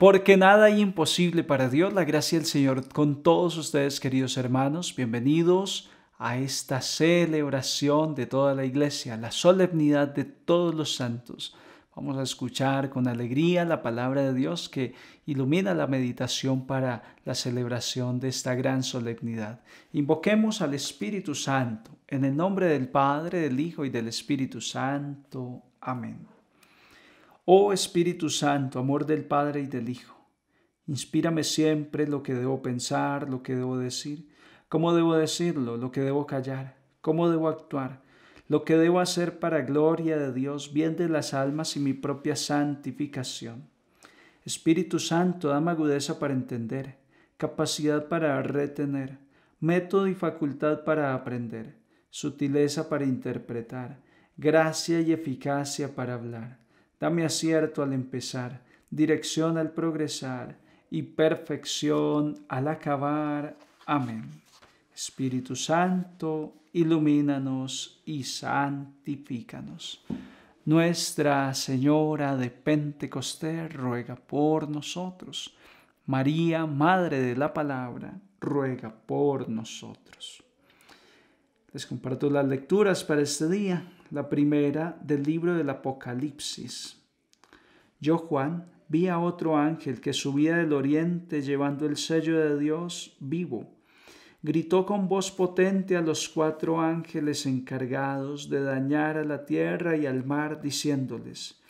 porque nada es imposible para Dios. La gracia del Señor con todos ustedes, queridos hermanos. Bienvenidos a esta celebración de toda la iglesia, la solemnidad de todos los santos. Vamos a escuchar con alegría la palabra de Dios que ilumina la meditación para la celebración de esta gran solemnidad. Invoquemos al Espíritu Santo, en el nombre del Padre, del Hijo y del Espíritu Santo. Amén. Oh Espíritu Santo, amor del Padre y del Hijo, inspírame siempre lo que debo pensar, lo que debo decir, cómo debo decirlo, lo que debo callar, cómo debo actuar, lo que debo hacer para gloria de Dios, bien de las almas y mi propia santificación. Espíritu Santo, dame agudeza para entender, capacidad para retener, método y facultad para aprender, sutileza para interpretar, gracia y eficacia para hablar Dame acierto al empezar, dirección al progresar y perfección al acabar. Amén. Espíritu Santo, ilumínanos y santifícanos. Nuestra Señora de Pentecostés ruega por nosotros. María, Madre de la Palabra, ruega por nosotros. Les comparto las lecturas para este día la primera del libro del Apocalipsis. Yo, Juan, vi a otro ángel que subía del oriente llevando el sello de Dios vivo. Gritó con voz potente a los cuatro ángeles encargados de dañar a la tierra y al mar, diciéndoles,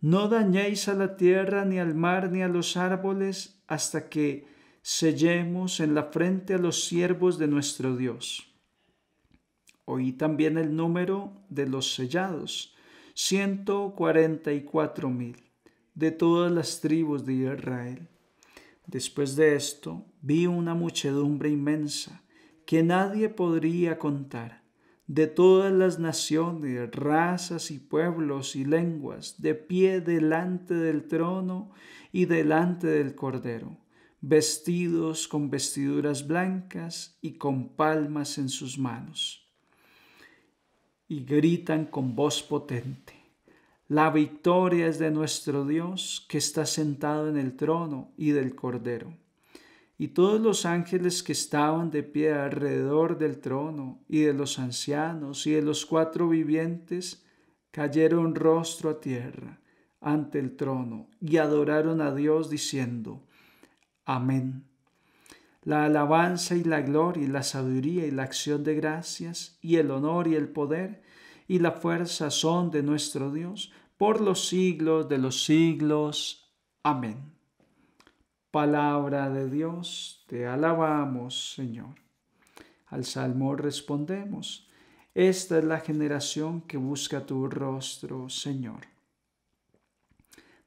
No dañéis a la tierra, ni al mar, ni a los árboles, hasta que sellemos en la frente a los siervos de nuestro Dios. Oí también el número de los sellados, 144 mil, de todas las tribus de Israel. Después de esto, vi una muchedumbre inmensa que nadie podría contar, de todas las naciones, razas y pueblos y lenguas, de pie delante del trono y delante del Cordero, vestidos con vestiduras blancas y con palmas en sus manos y gritan con voz potente. La victoria es de nuestro Dios que está sentado en el trono y del Cordero. Y todos los ángeles que estaban de pie alrededor del trono y de los ancianos y de los cuatro vivientes cayeron rostro a tierra ante el trono y adoraron a Dios diciendo, Amén la alabanza y la gloria y la sabiduría y la acción de gracias y el honor y el poder y la fuerza son de nuestro Dios por los siglos de los siglos. Amén. Palabra de Dios, te alabamos, Señor. Al salmo respondemos, esta es la generación que busca tu rostro, Señor.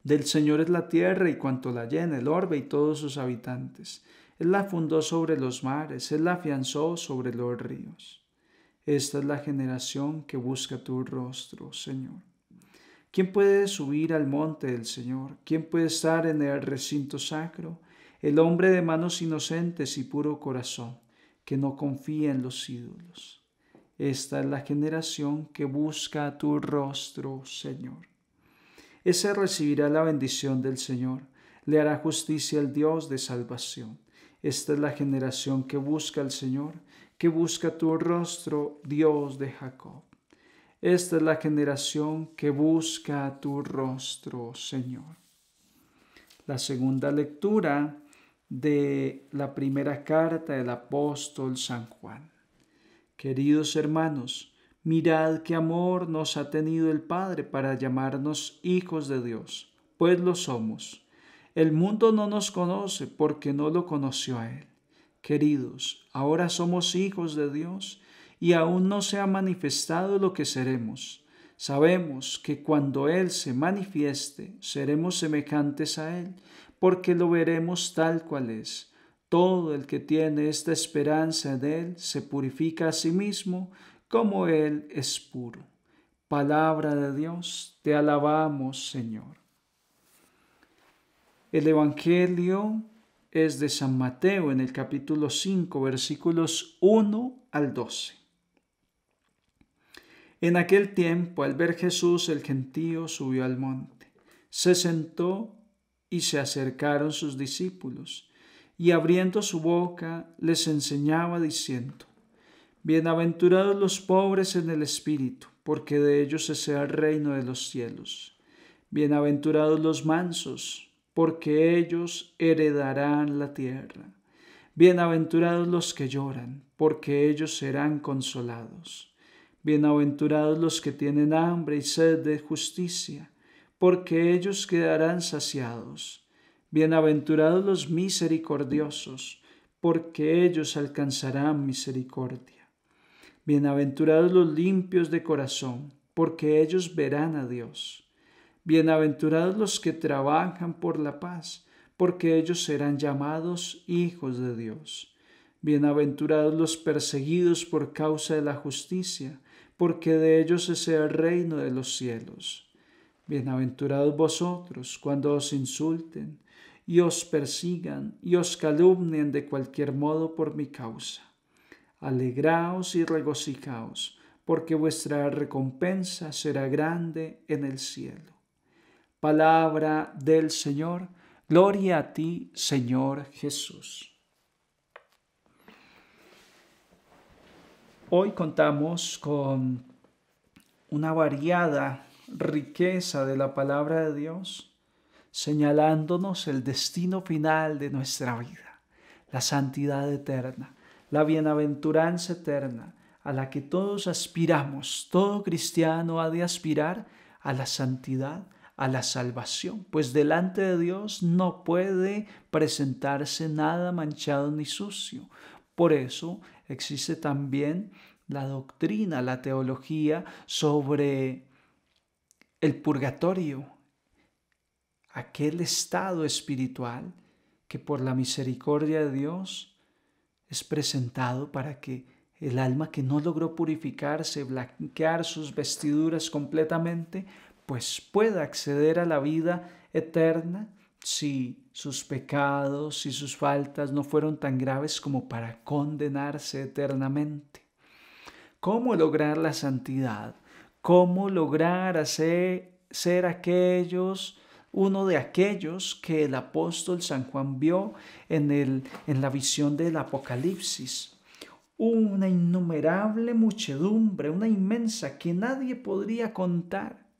Del Señor es la tierra y cuanto la llena, el orbe y todos sus habitantes él la fundó sobre los mares, Él la afianzó sobre los ríos. Esta es la generación que busca tu rostro, Señor. ¿Quién puede subir al monte del Señor? ¿Quién puede estar en el recinto sacro? El hombre de manos inocentes y puro corazón, que no confía en los ídolos. Esta es la generación que busca tu rostro, Señor. Ese recibirá la bendición del Señor, le hará justicia al Dios de salvación. Esta es la generación que busca al Señor, que busca tu rostro, Dios de Jacob. Esta es la generación que busca tu rostro, Señor. La segunda lectura de la primera carta del apóstol San Juan. Queridos hermanos, mirad qué amor nos ha tenido el Padre para llamarnos hijos de Dios, pues lo somos. El mundo no nos conoce porque no lo conoció a Él. Queridos, ahora somos hijos de Dios y aún no se ha manifestado lo que seremos. Sabemos que cuando Él se manifieste, seremos semejantes a Él, porque lo veremos tal cual es. Todo el que tiene esta esperanza en Él se purifica a sí mismo como Él es puro. Palabra de Dios, te alabamos Señor. El Evangelio es de San Mateo en el capítulo 5, versículos 1 al 12. En aquel tiempo, al ver Jesús, el gentío subió al monte, se sentó y se acercaron sus discípulos, y abriendo su boca les enseñaba diciendo, Bienaventurados los pobres en el espíritu, porque de ellos sea el reino de los cielos. Bienaventurados los mansos porque ellos heredarán la tierra. Bienaventurados los que lloran, porque ellos serán consolados. Bienaventurados los que tienen hambre y sed de justicia, porque ellos quedarán saciados. Bienaventurados los misericordiosos, porque ellos alcanzarán misericordia. Bienaventurados los limpios de corazón, porque ellos verán a Dios. Bienaventurados los que trabajan por la paz, porque ellos serán llamados hijos de Dios. Bienaventurados los perseguidos por causa de la justicia, porque de ellos es el reino de los cielos. Bienaventurados vosotros cuando os insulten y os persigan y os calumnien de cualquier modo por mi causa. Alegraos y regocijaos, porque vuestra recompensa será grande en el cielo Palabra del Señor. Gloria a ti, Señor Jesús. Hoy contamos con una variada riqueza de la palabra de Dios, señalándonos el destino final de nuestra vida, la santidad eterna, la bienaventuranza eterna, a la que todos aspiramos, todo cristiano ha de aspirar a la santidad, a la salvación, pues delante de Dios no puede presentarse nada manchado ni sucio. Por eso existe también la doctrina, la teología sobre el purgatorio, aquel estado espiritual que por la misericordia de Dios es presentado para que el alma que no logró purificarse, blanquear sus vestiduras completamente, pues pueda acceder a la vida eterna si sus pecados y sus faltas no fueron tan graves como para condenarse eternamente. ¿Cómo lograr la santidad? ¿Cómo lograr hacer, ser aquellos, uno de aquellos que el apóstol San Juan vio en, el, en la visión del Apocalipsis? Una innumerable muchedumbre, una inmensa que nadie podría contar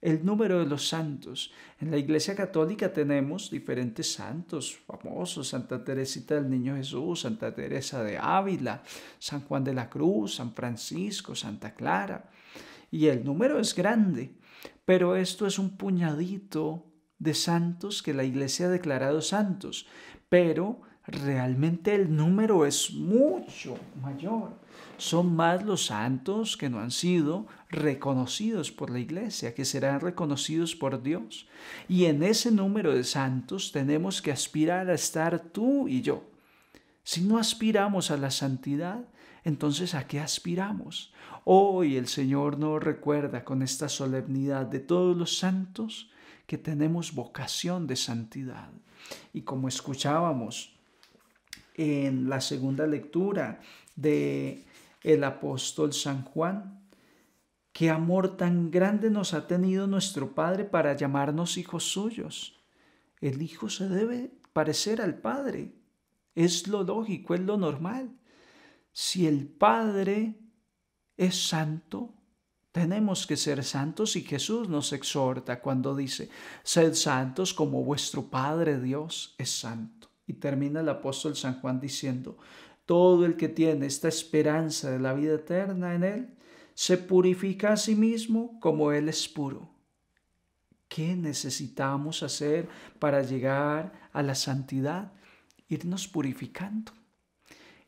el número de los santos. En la Iglesia Católica tenemos diferentes santos famosos, Santa Teresita del Niño Jesús, Santa Teresa de Ávila, San Juan de la Cruz, San Francisco, Santa Clara. Y el número es grande, pero esto es un puñadito de santos que la Iglesia ha declarado santos. Pero realmente el número es mucho mayor. Son más los santos que no han sido reconocidos por la iglesia, que serán reconocidos por Dios. Y en ese número de santos tenemos que aspirar a estar tú y yo. Si no aspiramos a la santidad, entonces ¿a qué aspiramos? Hoy el Señor nos recuerda con esta solemnidad de todos los santos que tenemos vocación de santidad. Y como escuchábamos en la segunda lectura de el apóstol San Juan. Qué amor tan grande nos ha tenido nuestro Padre para llamarnos hijos suyos. El Hijo se debe parecer al Padre. Es lo lógico, es lo normal. Si el Padre es santo, tenemos que ser santos y Jesús nos exhorta cuando dice, sed santos como vuestro Padre Dios es santo. Y termina el apóstol San Juan diciendo, todo el que tiene esta esperanza de la vida eterna en Él, se purifica a sí mismo como Él es puro. ¿Qué necesitamos hacer para llegar a la santidad? Irnos purificando,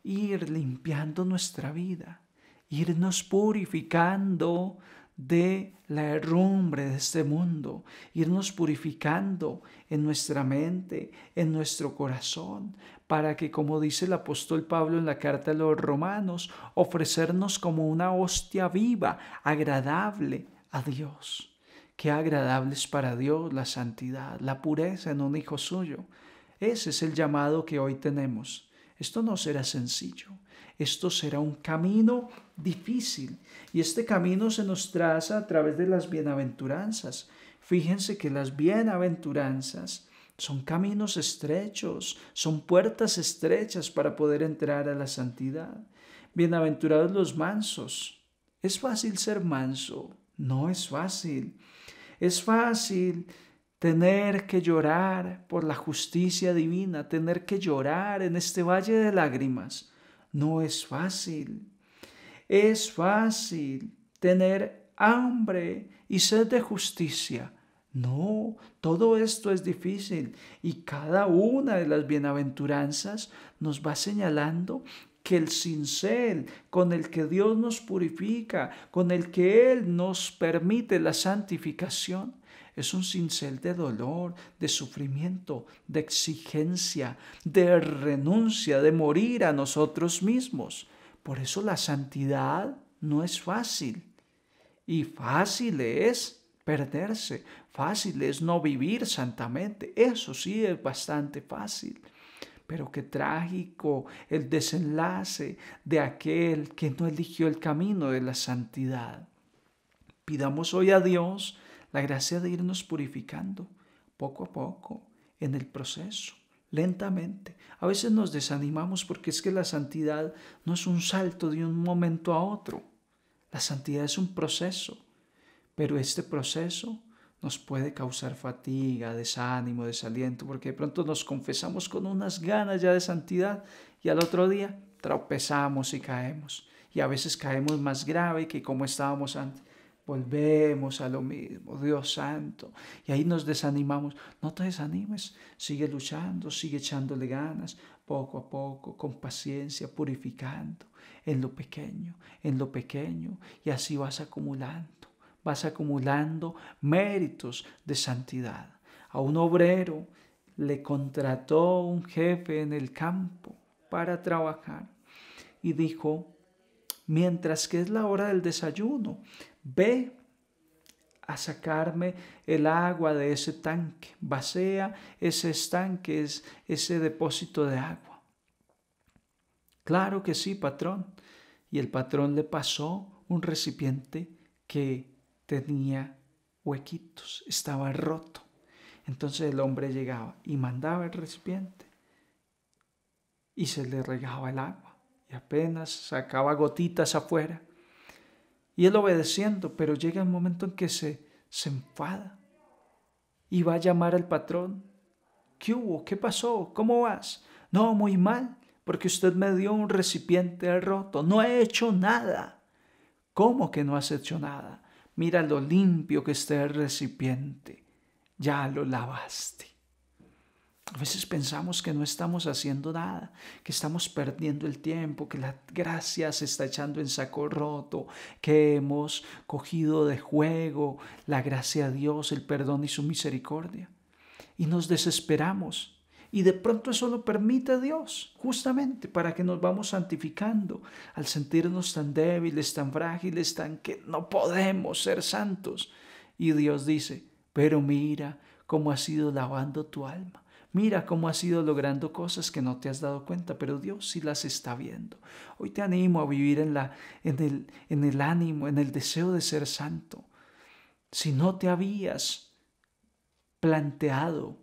ir limpiando nuestra vida, irnos purificando de la herrumbre de este mundo, irnos purificando en nuestra mente, en nuestro corazón, para que, como dice el apóstol Pablo en la carta a los romanos, ofrecernos como una hostia viva, agradable a Dios. Qué agradable es para Dios la santidad, la pureza en un hijo suyo. Ese es el llamado que hoy tenemos esto no será sencillo. Esto será un camino difícil y este camino se nos traza a través de las bienaventuranzas. Fíjense que las bienaventuranzas son caminos estrechos, son puertas estrechas para poder entrar a la santidad. Bienaventurados los mansos. Es fácil ser manso, no es fácil. Es fácil tener que llorar por la justicia divina, tener que llorar en este valle de lágrimas, no es fácil. Es fácil tener hambre y sed de justicia. No, todo esto es difícil y cada una de las bienaventuranzas nos va señalando que el cincel con el que Dios nos purifica, con el que Él nos permite la santificación, es un cincel de dolor, de sufrimiento, de exigencia, de renuncia, de morir a nosotros mismos. Por eso la santidad no es fácil. Y fácil es perderse, fácil es no vivir santamente. Eso sí es bastante fácil. Pero qué trágico el desenlace de aquel que no eligió el camino de la santidad. Pidamos hoy a Dios la gracia de irnos purificando poco a poco, en el proceso, lentamente. A veces nos desanimamos porque es que la santidad no es un salto de un momento a otro. La santidad es un proceso, pero este proceso nos puede causar fatiga, desánimo, desaliento, porque de pronto nos confesamos con unas ganas ya de santidad y al otro día tropezamos y caemos. Y a veces caemos más grave que como estábamos antes volvemos a lo mismo, Dios santo. Y ahí nos desanimamos. No te desanimes, sigue luchando, sigue echándole ganas, poco a poco, con paciencia, purificando en lo pequeño, en lo pequeño. Y así vas acumulando, vas acumulando méritos de santidad. A un obrero le contrató un jefe en el campo para trabajar y dijo, mientras que es la hora del desayuno. Ve a sacarme el agua de ese tanque, Vasea ese estanque, ese depósito de agua. Claro que sí, patrón. Y el patrón le pasó un recipiente que tenía huequitos, estaba roto. Entonces el hombre llegaba y mandaba el recipiente y se le regaba el agua y apenas sacaba gotitas afuera. Y él obedeciendo, pero llega el momento en que se, se enfada y va a llamar al patrón. ¿Qué hubo? ¿Qué pasó? ¿Cómo vas? No, muy mal, porque usted me dio un recipiente roto. No he hecho nada. ¿Cómo que no has hecho nada? Mira lo limpio que está el recipiente. Ya lo lavaste. A veces pensamos que no estamos haciendo nada, que estamos perdiendo el tiempo, que la gracia se está echando en saco roto, que hemos cogido de juego la gracia de Dios, el perdón y su misericordia. Y nos desesperamos. Y de pronto eso lo permite Dios, justamente para que nos vamos santificando al sentirnos tan débiles, tan frágiles, tan que no podemos ser santos. Y Dios dice, pero mira cómo has ido lavando tu alma Mira cómo has ido logrando cosas que no te has dado cuenta, pero Dios sí las está viendo. Hoy te animo a vivir en, la, en el ánimo, en el deseo de ser santo. Si no te habías planteado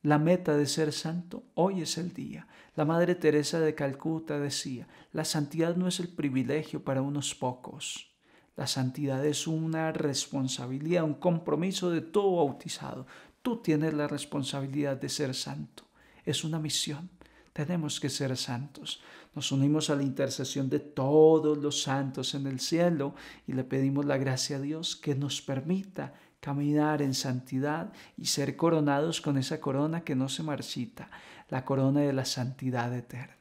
la meta de ser santo, hoy es el día. La Madre Teresa de Calcuta decía, la santidad no es el privilegio para unos pocos. La santidad es una responsabilidad, un compromiso de todo bautizado. Tú tienes la responsabilidad de ser santo. Es una misión. Tenemos que ser santos. Nos unimos a la intercesión de todos los santos en el cielo y le pedimos la gracia a Dios que nos permita caminar en santidad y ser coronados con esa corona que no se marchita, la corona de la santidad eterna.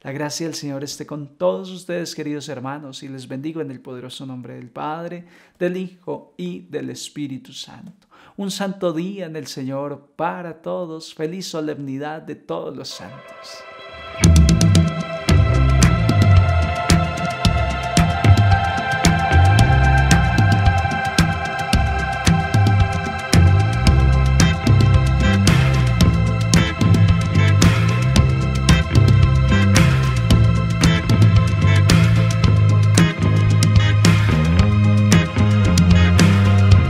La gracia del Señor esté con todos ustedes, queridos hermanos, y les bendigo en el poderoso nombre del Padre, del Hijo y del Espíritu Santo. Un santo día en el Señor para todos. Feliz solemnidad de todos los santos.